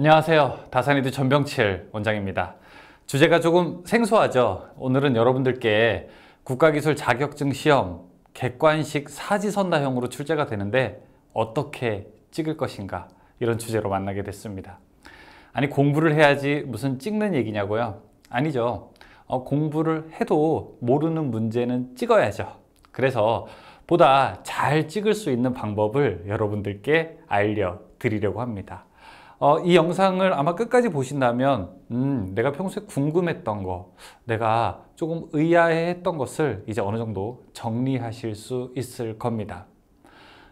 안녕하세요. 다산이드 전병칠 원장입니다. 주제가 조금 생소하죠? 오늘은 여러분들께 국가기술 자격증 시험 객관식 사지선다형으로 출제가 되는데 어떻게 찍을 것인가 이런 주제로 만나게 됐습니다. 아니 공부를 해야지 무슨 찍는 얘기냐고요? 아니죠. 어, 공부를 해도 모르는 문제는 찍어야죠. 그래서 보다 잘 찍을 수 있는 방법을 여러분들께 알려드리려고 합니다. 어, 이 영상을 아마 끝까지 보신다면 음, 내가 평소에 궁금했던 거, 내가 조금 의아해했던 것을 이제 어느 정도 정리하실 수 있을 겁니다.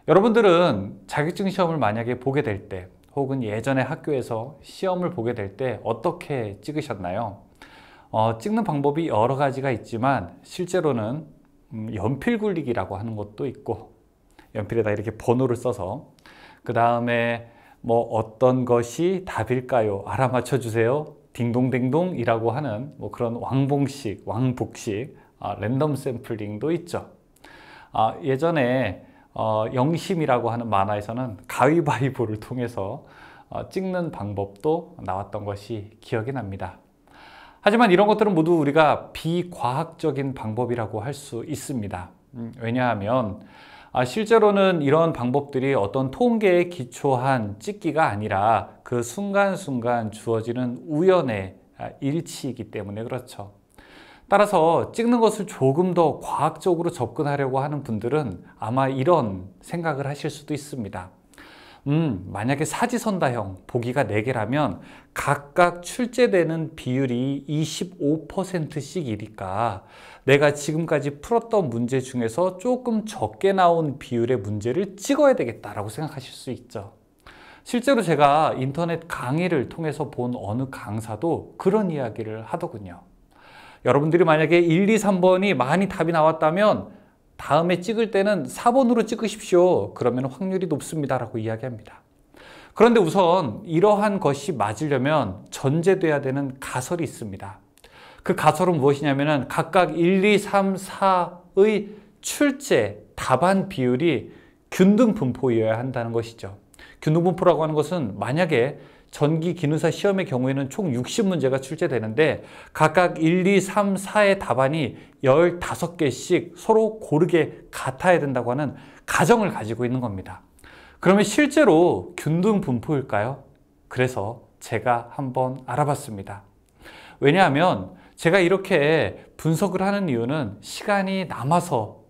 여러분들은 자격증 시험을 만약에 보게 될 때, 혹은 예전에 학교에서 시험을 보게 될 때 어떻게 찍으셨나요? 어, 찍는 방법이 여러 가지가 있지만 실제로는 음, 연필 굴리기라고 하는 것도 있고 연필에다 이렇게 번호를 써서 그 다음에 뭐 어떤 것이 답일까요? 알아맞혀 주세요. 딩동댕동이라고 하는 뭐 그런 왕봉식, 왕복식 아, 랜덤 샘플링도 있죠. 아, 예전에 어, 영심이라고 하는 만화에서는 가위바위보를 통해서 어, 찍는 방법도 나왔던 것이 기억이 납니다. 하지만 이런 것들은 모두 우리가 비과학적인 방법이라고 할 수 있습니다. 음, 왜냐하면 아, 실제로는 이런 방법들이 어떤 통계에 기초한 찍기가 아니라 그 순간순간 주어지는 우연의 아, 일치이기 때문에 그렇죠. 따라서 찍는 것을 조금 더 과학적으로 접근하려고 하는 분들은 아마 이런 생각을 하실 수도 있습니다. 음, 만약에 사지선다형 보기가 4개라면 각각 출제되는 비율이 25%씩 이니까 내가 지금까지 풀었던 문제 중에서 조금 적게 나온 비율의 문제를 찍어야 되겠다라고 생각하실 수 있죠. 실제로 제가 인터넷 강의를 통해서 본 어느 강사도 그런 이야기를 하더군요. 여러분들이 만약에 1, 2, 3번이 많이 답이 나왔다면 다음에 찍을 때는 4번으로 찍으십시오. 그러면 확률이 높습니다라고 이야기합니다. 그런데 우선 이러한 것이 맞으려면 전제돼야 되는 가설이 있습니다. 그 가설은 무엇이냐면 각각 1, 2, 3, 4의 출제 답안 비율이 균등 분포여야 한다는 것이죠. 균등 분포라고 하는 것은 만약에 전기 기능사 시험의 경우에는 총 60문제가 출제되는데 각각 1, 2, 3, 4의 답안이 15개씩 서로 고르게 같아야 된다고 하는 가정을 가지고 있는 겁니다. 그러면 실제로 균등 분포일까요? 그래서 제가 한번 알아봤습니다. 왜냐하면 제가 이렇게 분석을 하는 이유는 시간이 남아서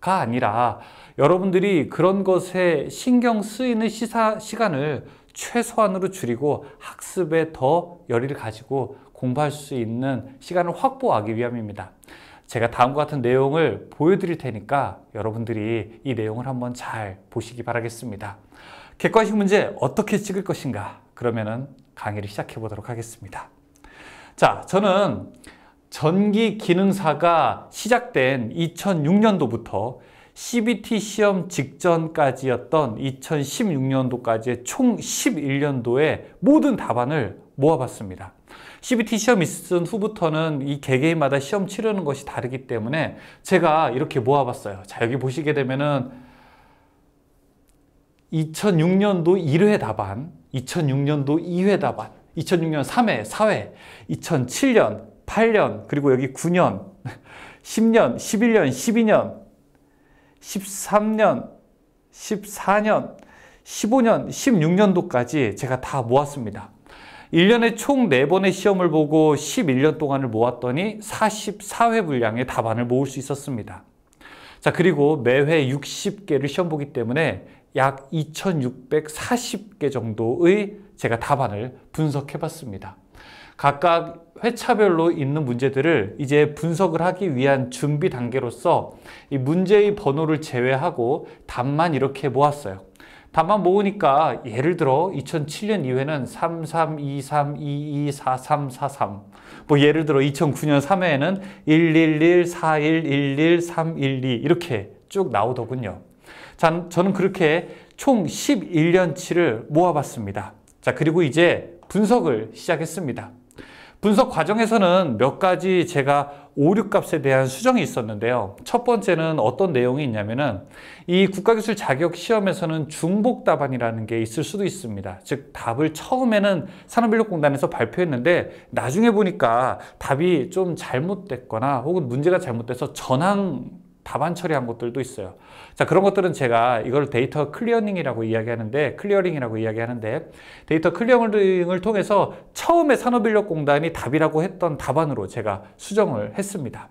가 아니라 여러분들이 그런 것에 신경 쓰이는 시사, 시간을 최소한으로 줄이고 학습에 더 열의를 가지고 공부할 수 있는 시간을 확보하기 위함입니다. 제가 다음과 같은 내용을 보여드릴 테니까 여러분들이 이 내용을 한번 잘 보시기 바라겠습니다. 객관식 문제 어떻게 찍을 것인가? 그러면은 강의를 시작해 보도록 하겠습니다. 자, 저는 전기 기능사가 시작된 2006년도부터 CBT 시험 직전까지였던 2016년도까지의 총 11년도의 모든 답안을 모아봤습니다. CBT 시험 있은 후부터는 이 개개인마다 시험 치르는 것이 다르기 때문에 제가 이렇게 모아봤어요. 자, 여기 보시게 되면은 2006년도 1회 답안, 2006년도 2회 답안, 2006년 3회, 4회, 2007년, 8년, 그리고 여기 9년, 10년, 11년, 12년, 13년, 14년, 15년, 16년도까지 제가 다 모았습니다. 1년에 총 4번의 시험을 보고 11년 동안을 모았더니 44회 분량의 답안을 모을 수 있었습니다. 자, 그리고 매회 60개를 시험 보기 때문에 약 2640개 정도의 제가 답안을 분석해 봤습니다. 각각 회차별로 있는 문제들을 이제 분석을 하기 위한 준비 단계로서 이 문제의 번호를 제외하고 답만 이렇게 모았어요. 답만 모으니까 예를 들어 2007년 이후에는 3323224343뭐 예를 들어 2009년 3회에는 1 1 1 4 1 1 1 3 1 2 이렇게 쭉 나오더군요. 자, 저는 그렇게 총 11년치를 모아봤습니다. 자, 그리고 이제 분석을 시작했습니다. 분석 과정에서는 몇 가지 제가 오류값에 대한 수정이 있었는데요. 첫 번째는 어떤 내용이 있냐면은 이 국가기술 자격 시험에서는 중복 답안이라는 게 있을 수도 있습니다. 즉 답을 처음에는 산업인력공단에서 발표했는데 나중에 보니까 답이 좀 잘못됐거나 혹은 문제가 잘못돼서 전항 답안 처리한 것들도 있어요. 자, 그런 것들은 제가 이걸 데이터 클리어링이라고 이야기하는데, 클리어링이라고 이야기하는데, 데이터 클리어링을 통해서 처음에 산업인력공단이 답이라고 했던 답안으로 제가 수정을 했습니다.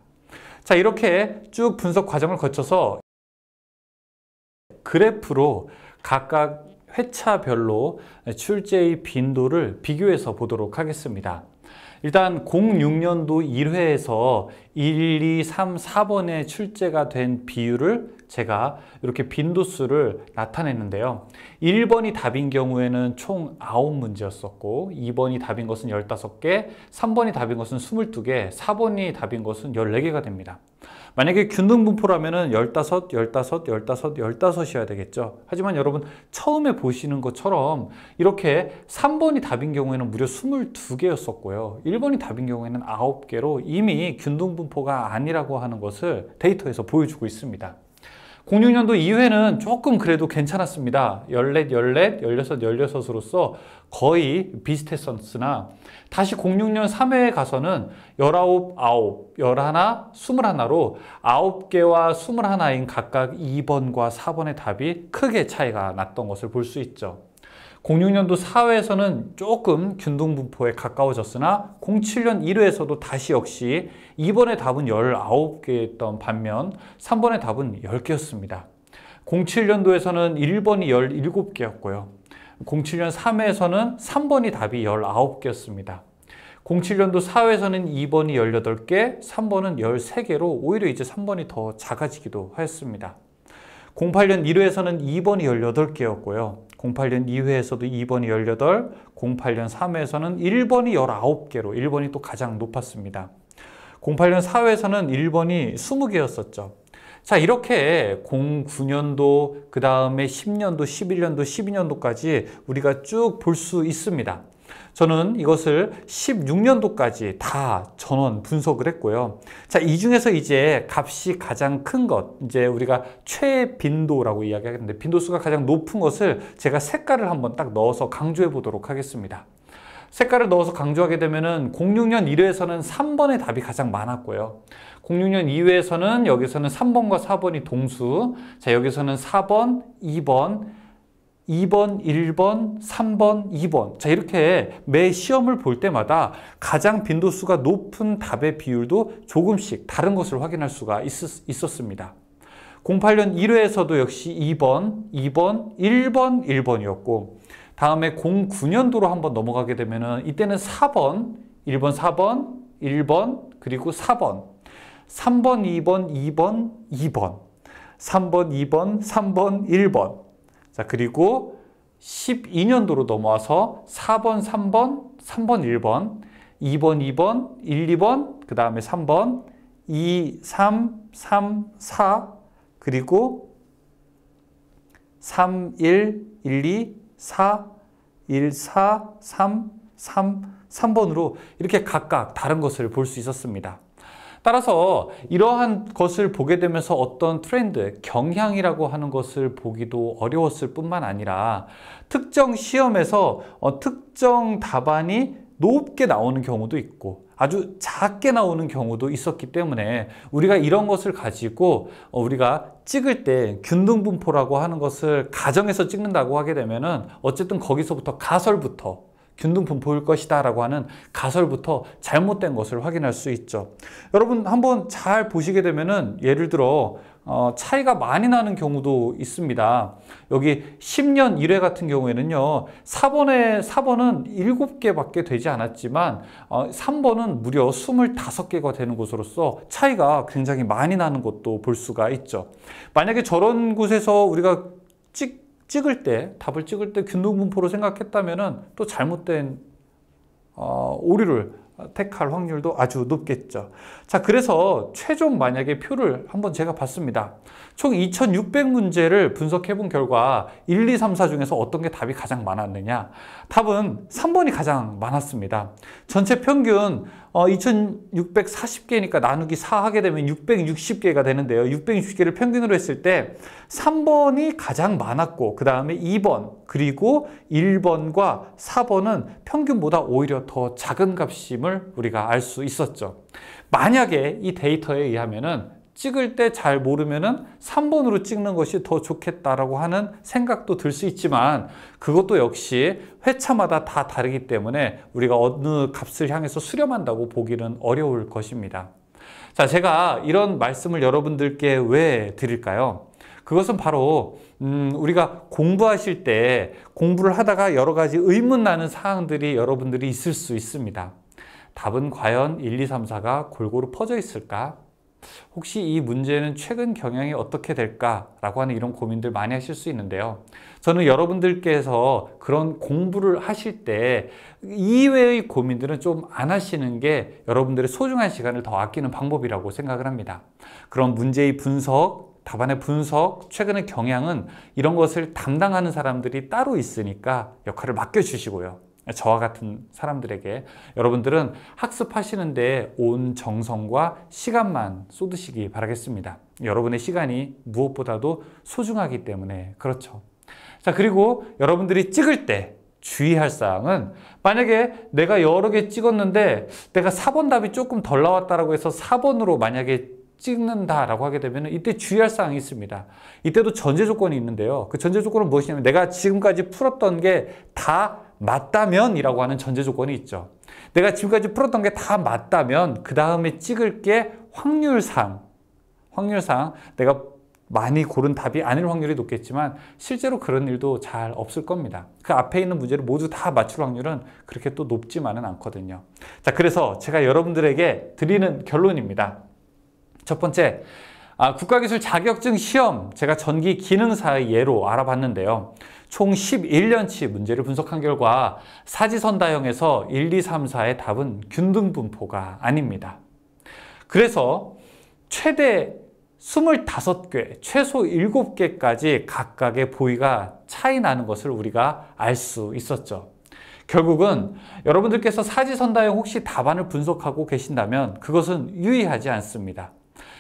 자, 이렇게 쭉 분석 과정을 거쳐서 그래프로 각각 회차별로 출제의 빈도를 비교해서 보도록 하겠습니다. 일단 06년도 1회에서 1, 2, 3, 4번에 출제가 된 비율을 제가 이렇게 빈도수를 나타냈는데요. 1번이 답인 경우에는 총 9문제였었고 2번이 답인 것은 15개, 3번이 답인 것은 22개, 4번이 답인 것은 14개가 됩니다. 만약에 균등 분포라면 15, 15, 15, 15이어야 되겠죠. 하지만 여러분 처음에 보시는 것처럼 이렇게 3번이 답인 경우에는 무려 22개였었고요. 1번이 답인 경우에는 9개로 이미 균등 분포가 아니라고 하는 것을 데이터에서 보여주고 있습니다. 06년도 이후에는 조금 그래도 괜찮았습니다. 14, 14, 16, 16으로서 거의 비슷했었으나 다시 06년 3회에 가서는 19, 9, 11, 21로 9개와 21인 각각 2번과 4번의 답이 크게 차이가 났던 것을 볼 수 있죠. 06년도 4회에서는 조금 균등 분포에 가까워졌으나 07년 1회에서도 다시 역시 2번의 답은 19개였던 반면 3번의 답은 10개였습니다. 07년도에서는 1번이 17개였고요. 07년 3회에서는 3번이 답이 19개였습니다. 07년도 4회에서는 2번이 18개, 3번은 13개로 오히려 이제 3번이 더 작아지기도 했습니다. 08년 1회에서는 2번이 18개였고요. 08년 2회에서도 2번이 18, 08년 3회에서는 1번이 19개로 1번이 또 가장 높았습니다. 08년 4회에서는 1번이 20개였었죠. 자 이렇게 09년도 그 다음에 10년도 11년도 12년도까지 우리가 쭉 볼 수 있습니다. 저는 이것을 16년도까지 다 전원 분석을 했고요. 자, 이 중에서 이제 값이 가장 큰 것, 이제 우리가 최빈도라고 이야기하는데 빈도수가 가장 높은 것을 제가 색깔을 한번 딱 넣어서 강조해 보도록 하겠습니다. 색깔을 넣어서 강조하게 되면은 06년 1회에서는 3번의 답이 가장 많았고요. 06년 2회에서는 여기서는 3번과 4번이 동수, 자, 여기서는 4번, 2번, 2번, 1번, 3번, 2번. 자, 이렇게 매 시험을 볼 때마다 가장 빈도수가 높은 답의 비율도 조금씩 다른 것을 확인할 수가 있었, 습니다 08년 1회에서도 역시 2번, 2번, 1번, 1번이었고, 다음에 09년도로 한번 넘어가게 되면은 이때는 4번, 1번, 4번, 1번, 그리고 4번, 3번, 2번, 2번, 2번, 3번, 2번, 3번, 1번, 자, 그리고 12년도로 넘어와서 4번, 3번, 3번, 1번, 2번, 2번, 1, 2번, 그 다음에 3번, 2, 3, 3, 4, 그리고 3, 1, 1, 2, 4, 1, 4, 3, 3, 3번으로 이렇게 각각 다른 것을 볼 수 있었습니다. 따라서 이러한 것을 보게 되면서 어떤 트렌드, 경향이라고 하는 것을 보기도 어려웠을 뿐만 아니라 특정 시험에서 어, 특정 답안이 높게 나오는 경우도 있고 아주 작게 나오는 경우도 있었기 때문에 우리가 이런 것을 가지고 어, 우리가 찍을 때 균등분포라고 하는 것을 가정에서 찍는다고 하게 되면은 어쨌든 거기서부터 가설부터 균등품 보일 것이다 라고 하는 가설부터 잘못된 것을 확인할 수 있죠. 여러분 한번 잘 보시게 되면은 예를 들어 어, 차이가 많이 나는 경우도 있습니다. 여기 10년 1회 같은 경우에는요. 4번에 4번은 7개밖에 되지 않았지만 어, 3번은 무려 25개가 되는 곳으로서 차이가 굉장히 많이 나는 것도 볼 수가 있죠. 만약에 저런 곳에서 우리가 찍 찍을 때 답을 찍을 때 균등분포로 생각했다면 또 잘못된 어, 오류를 택할 확률도 아주 높겠죠. 자 그래서 최종 만약에 표를 한번 제가 봤습니다. 총 2600문제를 분석해 본 결과 1, 2, 3, 4 중에서 어떤 게 답이 가장 많았느냐 답은 3번이 가장 많았습니다. 전체 평균 어, 2640개니까 나누기 4 하게 되면 660개가 되는데요. 660개를 평균으로 했을 때 3번이 가장 많았고 그 다음에 2번 그리고 1번과 4번은 평균보다 오히려 더 작은 값임을 우리가 알 수 있었죠. 만약에 이 데이터에 의하면 은 찍을 때 잘 모르면은 3번으로 찍는 것이 더 좋겠다라고 하는 생각도 들 수 있지만 그것도 역시 회차마다 다 다르기 때문에 우리가 어느 값을 향해서 수렴한다고 보기는 어려울 것입니다. 자, 제가 이런 말씀을 여러분들께 왜 드릴까요? 그것은 바로 음, 우리가 공부하실 때 공부를 하다가 여러 가지 의문 나는 사항들이 여러분들이 있을 수 있습니다. 답은 과연 1, 2, 3, 4가 골고루 퍼져 있을까? 혹시 이 문제는 최근 경향이 어떻게 될까라고 하는 이런 고민들 많이 하실 수 있는데요. 저는 여러분들께서 그런 공부를 하실 때 이외의 고민들은 좀 안 하시는 게 여러분들의 소중한 시간을 더 아끼는 방법이라고 생각을 합니다. 그런 문제의 분석, 답안의 분석, 최근의 경향은 이런 것을 담당하는 사람들이 따로 있으니까 역할을 맡겨주시고요. 저와 같은 사람들에게 여러분들은 학습하시는데 온 정성과 시간만 쏟으시기 바라겠습니다. 여러분의 시간이 무엇보다도 소중하기 때문에 그렇죠. 자, 그리고 여러분들이 찍을 때 주의할 사항은 만약에 내가 여러 개 찍었는데 내가 4번 답이 조금 덜 나왔다라고 해서 4번으로 만약에 찍는다라고 하게 되면 이때 주의할 사항이 있습니다. 이때도 전제 조건이 있는데요. 그 전제 조건은 무엇이냐면 내가 지금까지 풀었던 게다 맞다면이라고 하는 전제 조건이 있죠. 내가 지금까지 풀었던 게 다 맞다면 그 다음에 찍을 게 확률상 확률상 내가 많이 고른 답이 아닐 확률이 높겠지만 실제로 그런 일도 잘 없을 겁니다. 그 앞에 있는 문제를 모두 다 맞출 확률은 그렇게 또 높지만은 않거든요. 자, 그래서 제가 여러분들에게 드리는 결론입니다. 첫 번째, 아, 국가기술 자격증 시험 제가 전기 기능사의 예로 알아봤는데요. 총 11년치 문제를 분석한 결과 사지선 다형에서 1, 2, 3, 4의 답은 균등 분포가 아닙니다. 그래서 최대 25개, 최소 7개까지 각각의 보위가 차이 나는 것을 우리가 알 수 있었죠. 결국은 여러분들께서 사지선다에 혹시 답안을 분석하고 계신다면 그것은 유의하지 않습니다.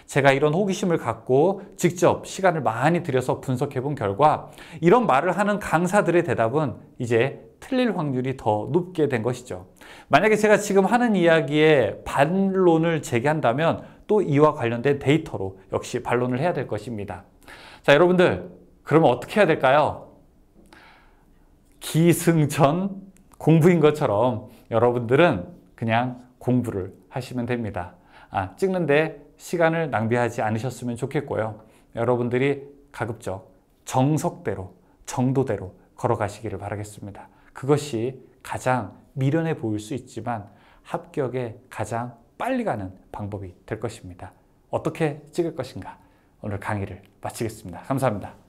제가 이런 호기심을 갖고 직접 시간을 많이 들여서 분석해 본 결과 이런 말을 하는 강사들의 대답은 이제 틀릴 확률이 더 높게 된 것이죠. 만약에 제가 지금 하는 이야기에 반론을 제기한다면 또 이와 관련된 데이터로 역시 반론을 해야 될 것입니다. 자, 여러분들, 그러면 어떻게 해야 될까요? 기승전 공부인 것처럼 여러분들은 그냥 공부를 하시면 됩니다. 아, 찍는데 시간을 낭비하지 않으셨으면 좋겠고요. 여러분들이 가급적 정석대로, 정도대로 걸어가시기를 바라겠습니다. 그것이 가장 미련해 보일 수 있지만 합격에 가장 빨리 가는 방법이 될 것입니다. 어떻게 찍을 것인가? 오늘 강의를 마치겠습니다. 감사합니다.